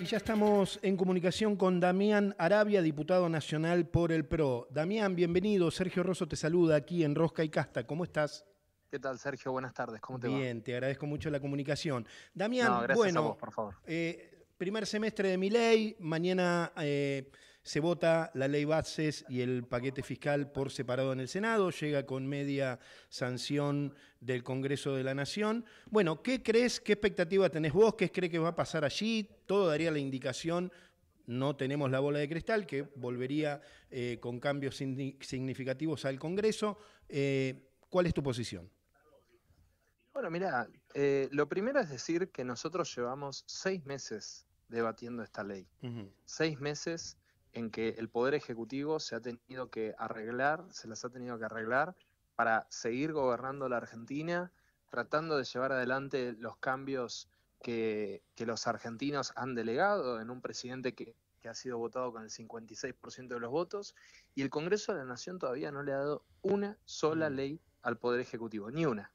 Y ya estamos en comunicación con Damián Arabia, diputado nacional por el PRO. Damián, bienvenido. Sergio Rosso te saluda aquí en Rosca y Casta. ¿Cómo estás? ¿Qué tal, Sergio? Buenas tardes. ¿Cómo te va? Bien, te agradezco mucho la comunicación. Damián, bueno, por favor. Eh, primer semestre de mi ley, mañana eh, se vota la ley Bases y el paquete fiscal por separado en el Senado, llega con media sanción del Congreso de la Nación. Bueno, ¿qué crees, qué expectativa tenés vos? ¿Qué crees que va a pasar allí? Todo daría la indicación no tenemos la bola de cristal, que volvería eh, con cambios significativos al Congreso. Eh, ¿Cuál es tu posición? Bueno, mira, eh, lo primero es decir que nosotros llevamos seis meses debatiendo esta ley. Seis meses en que el Poder Ejecutivo se ha tenido que arreglar, se las ha tenido que arreglar para seguir gobernando la Argentina, tratando de llevar adelante los cambios que, los argentinos han delegado en un presidente que, ha sido votado con el 56% de los votos, y el Congreso de la Nación todavía no le ha dado una sola mm. ley al Poder Ejecutivo, ni una.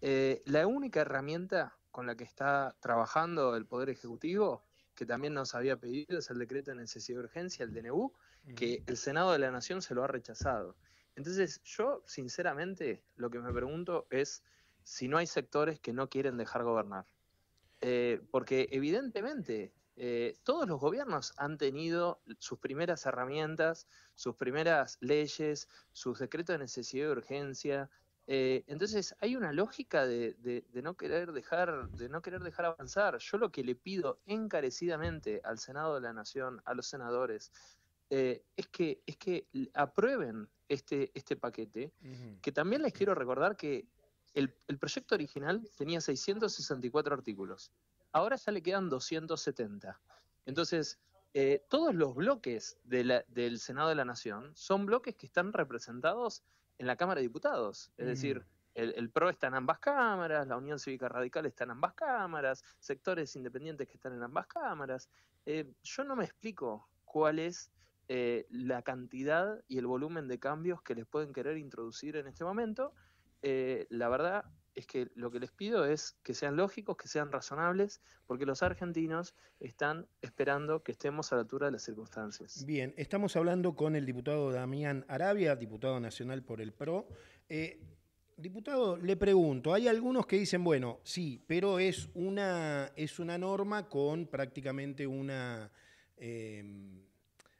Eh, la única herramienta con la que está trabajando el Poder Ejecutivo que también nos había pedido, es el decreto de necesidad de urgencia, el DNU, que mm. el Senado de la Nación se lo ha rechazado. Entonces, yo sinceramente lo que me pregunto es si no hay sectores que no quieren dejar gobernar. Eh, porque evidentemente eh, todos los gobiernos han tenido sus primeras herramientas, sus primeras leyes, sus decretos de necesidad de urgencia, eh, entonces hay una lógica de, no querer dejar, de no querer dejar avanzar. Yo lo que le pido encarecidamente al Senado de la Nación, a los senadores, eh, es que es que aprueben este, este paquete, que también les quiero recordar que el, proyecto original tenía 664 artículos, ahora ya le quedan 270. Entonces, eh, todos los bloques del Senado de la Nación son bloques que están representados en la Cámara de Diputados. Es mm. decir, el, PRO está en ambas cámaras, la Unión Cívica Radical está en ambas cámaras, sectores independientes que están en ambas cámaras. Eh, yo no me explico cuál es eh, la cantidad y el volumen de cambios que les pueden querer introducir en este momento. Eh, la verdad, es que lo que les pido es que sean lógicos, que sean razonables, porque los argentinos están esperando que estemos a la altura de las circunstancias. Bien, estamos hablando con el diputado Damián Arabia, diputado nacional por el PRO. Eh, diputado, le pregunto, hay algunos que dicen, bueno, sí, pero es una, es una norma con prácticamente una, em,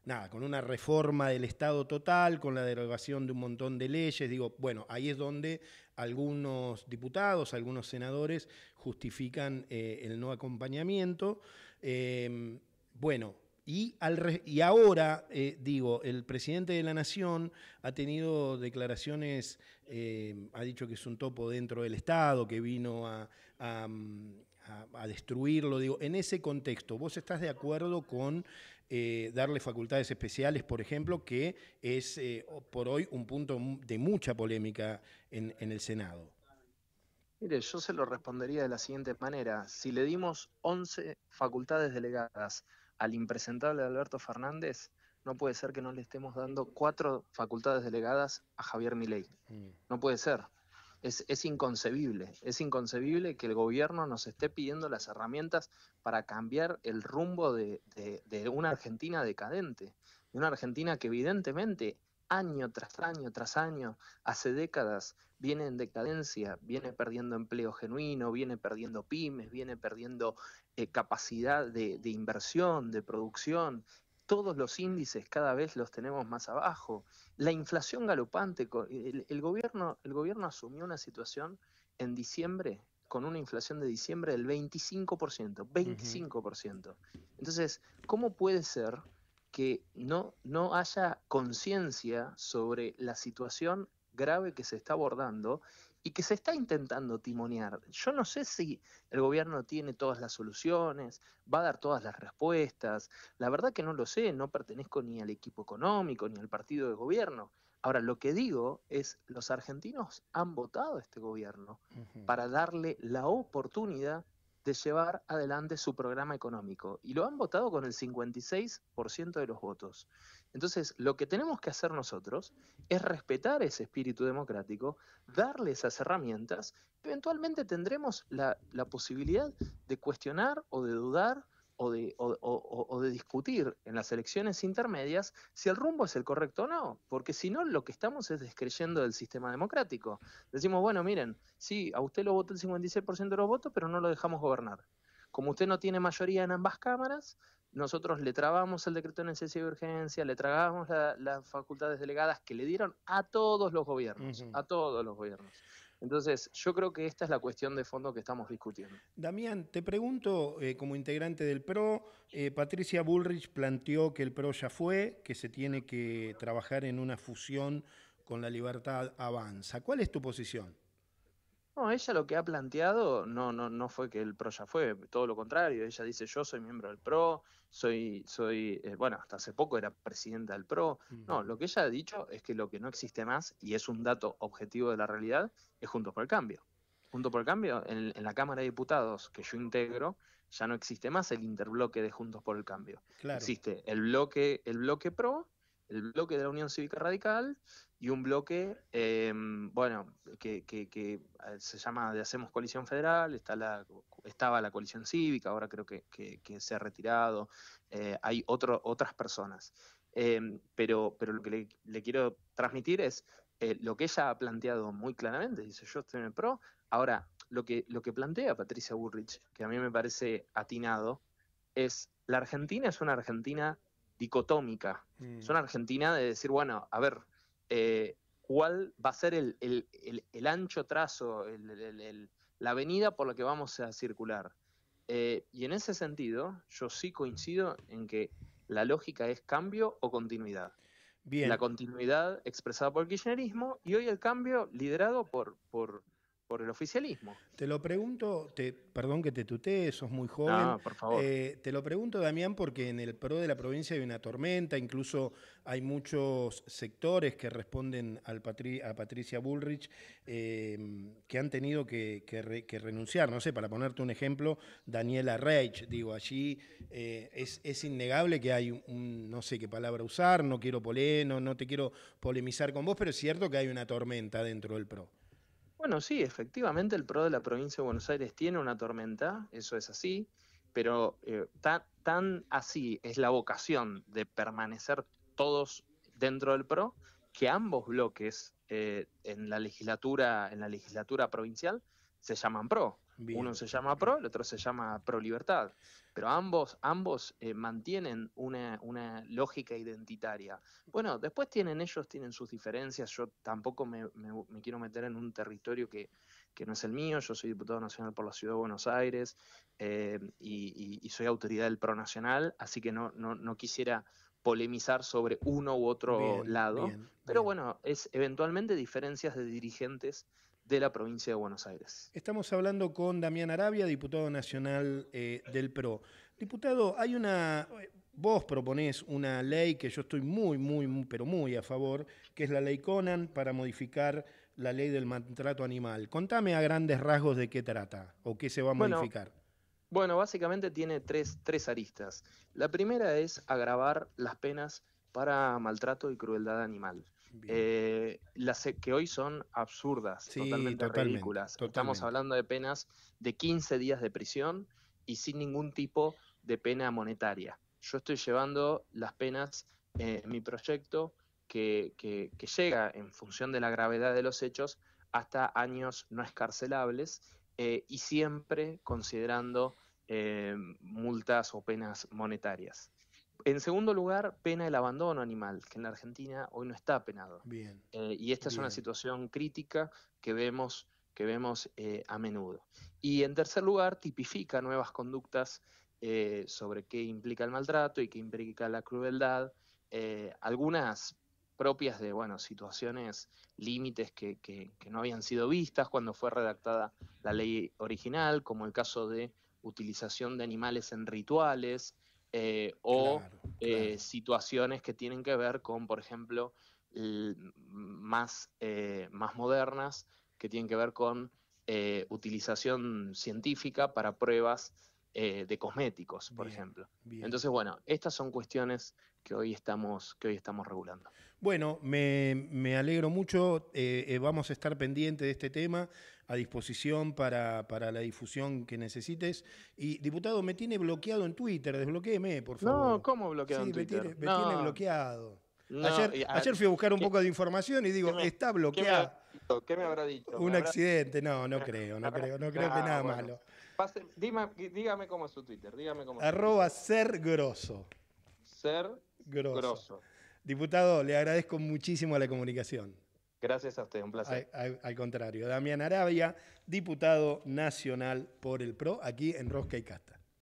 nada, con una reforma del Estado total, con la derogación de un montón de leyes. Digo, bueno, ahí es donde algunos diputados, algunos senadores justifican eh, el no acompañamiento. Em, bueno, y, y ahora, eh, digo, el presidente de la Nación ha tenido declaraciones, em, ha dicho que es un topo dentro del Estado, que vino a mm, a, destruirlo. Digo, en ese contexto, ¿vos estás de acuerdo con eh, darle facultades especiales, por ejemplo, que es eh, por hoy un punto de mucha polémica en, el Senado? Mire, yo se lo respondería de la siguiente manera. Si le dimos 11 facultades delegadas al impresentable Alberto Fernández, no puede ser que no le estemos dando cuatro facultades delegadas a Javier Milei. Mm. No puede ser. Es, inconcebible, es inconcebible que el gobierno nos esté pidiendo las herramientas para cambiar el rumbo de, una Argentina decadente, de una Argentina que evidentemente año tras año tras año, hace décadas, viene en decadencia, viene perdiendo empleo genuino, viene perdiendo pymes, viene perdiendo eh, capacidad de, de, inversión, de producción, todos los índices cada vez los tenemos más abajo, la inflación galopante, el, gobierno, el gobierno asumió una situación en diciembre con una inflación de diciembre del 25%, 25%. Entonces, ¿cómo puede ser que no, no haya conciencia sobre la situación grave que se está abordando y que se está intentando timonear. Yo no sé si el gobierno tiene todas las soluciones, va a dar todas las respuestas. La verdad que no lo sé, no pertenezco ni al equipo económico ni al partido de gobierno. Ahora, lo que digo es, los argentinos han votado a este gobierno para darle la oportunidad de llevar adelante su programa económico y lo han votado con el 56% de los votos. Entonces, lo que tenemos que hacer nosotros es respetar ese espíritu democrático, darle esas herramientas, eventualmente tendremos la, posibilidad de cuestionar o de dudar o de, de, discutir en las elecciones intermedias si el rumbo es el correcto o no, porque si no lo que estamos es descreyendo del sistema democrático. Decimos, bueno, miren, sí, a usted lo votó el 56% de los votos, pero no lo dejamos gobernar. Como usted no tiene mayoría en ambas cámaras, nosotros le trabamos el decreto de necesidad y urgencia, le trabamos las facultades delegadas que le dieron a todos los gobiernos, a todos los gobiernos. Entonces, yo creo que esta es la cuestión de fondo que estamos discutiendo. Damián, te pregunto, eh, como integrante del PRO, eh, Patricia Bullrich planteó que el PRO ya fue, que se tiene que trabajar en una fusión con la libertad avanza. ¿Cuál es tu posición? No, ella lo que ha planteado no, no, fue que el PRO ya fue, todo lo contrario, ella dice yo soy miembro del PRO, soy, soy eh, bueno, hasta hace poco era presidenta del PRO. No, lo que ella ha dicho es que lo que no existe más, y es un dato objetivo de la realidad, es Juntos por el Cambio. Juntos por el Cambio, en, la Cámara de Diputados que yo integro, ya no existe más el interbloque de Juntos por el Cambio. Existe el bloque, el bloque PRO el bloque de la Unión Cívica Radical y un bloque, em, bueno, que, eh, se llama de Hacemos Coalición Federal, está la, estaba la coalición cívica, ahora creo que, que se ha retirado, eh, hay otras personas. Em, pero, pero lo que le, quiero transmitir es eh, lo que ella ha planteado muy claramente, dice yo estoy en el PRO, ahora lo que, lo que plantea Patricia Burrich, que a mí me parece atinado, es la Argentina es una Argentina dicotómica. Mm. Son Es Argentina de decir, bueno, a ver, eh, ¿cuál va a ser el, ancho trazo, la avenida por la que vamos a circular? Eh, y en ese sentido, yo sí coincido en que la lógica es cambio o continuidad. Bien. La continuidad expresada por el kirchnerismo y hoy el cambio liderado por, por por el oficialismo. Te lo pregunto, te, perdón que te tutee, sos muy joven. No, por favor. Eh, te lo pregunto, Damián, porque en el PRO de la provincia hay una tormenta, incluso hay muchos sectores que responden al a Patricia Bullrich eh, que han tenido que, renunciar. No sé, para ponerte un ejemplo, Daniela Reich, digo, allí eh, es, es, innegable que hay un, no sé qué palabra usar, no quiero poleno, no te quiero polemizar con vos, pero es cierto que hay una tormenta dentro del PRO. Bueno, sí, efectivamente el PRO de la provincia de Buenos Aires tiene una tormenta, eso es así, pero eh, tan, así es la vocación de permanecer todos dentro del PRO que ambos bloques eh, en la legislatura en la legislatura provincial se llaman PRO. Uno se llama Pro, el otro se llama Pro Libertad. Pero ambos, ambos eh, mantienen una, lógica identitaria. Bueno, después tienen ellos, tienen sus diferencias. Yo tampoco me, quiero meter en un territorio que, no es el mío. Yo soy diputado nacional por la Ciudad de Buenos Aires eh, y, soy autoridad del Pro Nacional, así que no, no, quisiera polemizar sobre uno u otro lado, pero bueno, es eventualmente diferencias de dirigentes de la provincia de Buenos Aires. Estamos hablando con Damián Arabia, diputado nacional eh, del PRO. Diputado, hay una... Vos proponés una ley que yo estoy muy, muy, pero muy a favor, que es la ley Conan para modificar la ley del maltrato animal. Contame a grandes rasgos de qué trata o qué se va a modificar. Bueno, básicamente tiene tres, tres aristas. La primera es agravar las penas para maltrato y crueldad animal. Eh, las e, que hoy son absurdas, totalmente, ridículas. Estamos hablando de penas de 15 días de prisión y sin ningún tipo de pena monetaria. Yo estoy llevando las penas en mi proyecto que, que, llega en función de la gravedad de los hechos hasta años no escarcelables eh, y siempre considerando eh, multas o penas monetarias. En segundo lugar, pena el abandono animal, que en la Argentina hoy no está penado. Eh, y esta es una situación crítica que vemos, que vemos eh, a menudo. Y en tercer lugar, tipifica nuevas conductas eh, sobre qué implica el maltrato y qué implica la crueldad, algunas propias de situaciones límites que, que no habían sido vistas cuando fue redactada la ley original, como el caso de utilización de animales en rituales, eh, o eh, situaciones que tienen que ver con, por ejemplo, más, eh, más modernas, que tienen que ver con utilización científica para pruebas de cosméticos, por ejemplo. Entonces, bueno, estas son cuestiones que hoy estamos, que hoy estamos regulando. Bueno, me, alegro mucho, vamos a estar pendientes de este tema a disposición para, la difusión que necesites. Y, diputado, me tiene bloqueado en Twitter, desbloqueeme, por favor. No, ¿cómo bloqueado en Twitter? Me, tiene, me tiene bloqueado. ayer, fui a buscar un poco de información y digo, está bloqueado. ¿Qué me, habrá dicho? Un accidente, no, no creo, no creo, no creo que ah, nada malo. dígame cómo es su Twitter, dígame cómo. Arroba ser grosso. Ser grosso. Diputado, le agradezco muchísimo la comunicación. Gracias a usted, un placer. Al, contrario, Damián Arabia, diputado nacional por el PRO, aquí en Rosca y Casta.